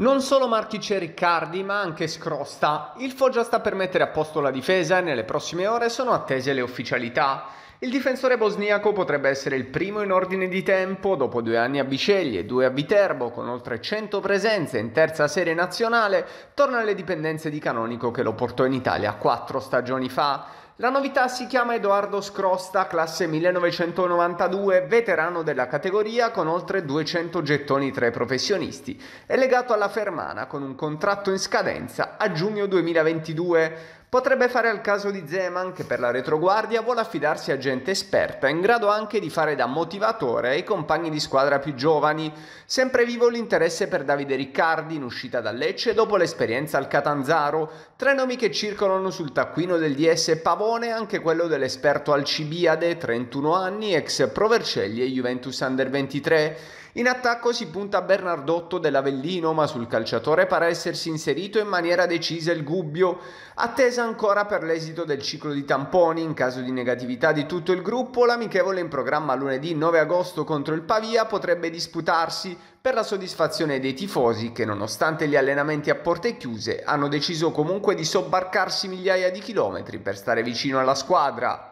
Non solo Marchi c'è Riccardi, ma anche Scrosta. Il Foggia sta per mettere a posto la difesa e nelle prossime ore sono attese le ufficialità. Il difensore bosniaco potrebbe essere il primo in ordine di tempo dopo due anni a Biceglie e due a Viterbo, con oltre 100 presenze in terza serie nazionale, torna alle dipendenze di Canonico che lo portò in Italia quattro stagioni fa. La novità si chiama Edoardo Scrosta, classe 1992, veterano della categoria con oltre 200 gettoni tra i professionisti. È legato alla Fermana con un contratto in scadenza a giugno 2022. Potrebbe fare al caso di Zeman che per la retroguardia vuole affidarsi a gente esperta, in grado anche di fare da motivatore ai compagni di squadra più giovani. Sempre vivo l'interesse per Davide Riccardi in uscita da Lecce dopo l'esperienza al Catanzaro, tre nomi che circolano sul taccuino del DS Pavone parolone anche quello dell'esperto Alcibiade, 31 anni, ex Pro Vercelli e Juventus Under 23 in attacco si punta a Bernardotto dell'Avellino, ma sul calciatore pare essersi inserito in maniera decisa il Gubbio, attesa ancora per l'esito del ciclo di tamponi. In caso di negatività di tutto il gruppo, l'amichevole in programma lunedì 9 agosto contro il Pavia potrebbe disputarsi per la soddisfazione dei tifosi che nonostante gli allenamenti a porte chiuse hanno deciso comunque di sobbarcarsi migliaia di chilometri per stare vicino alla squadra.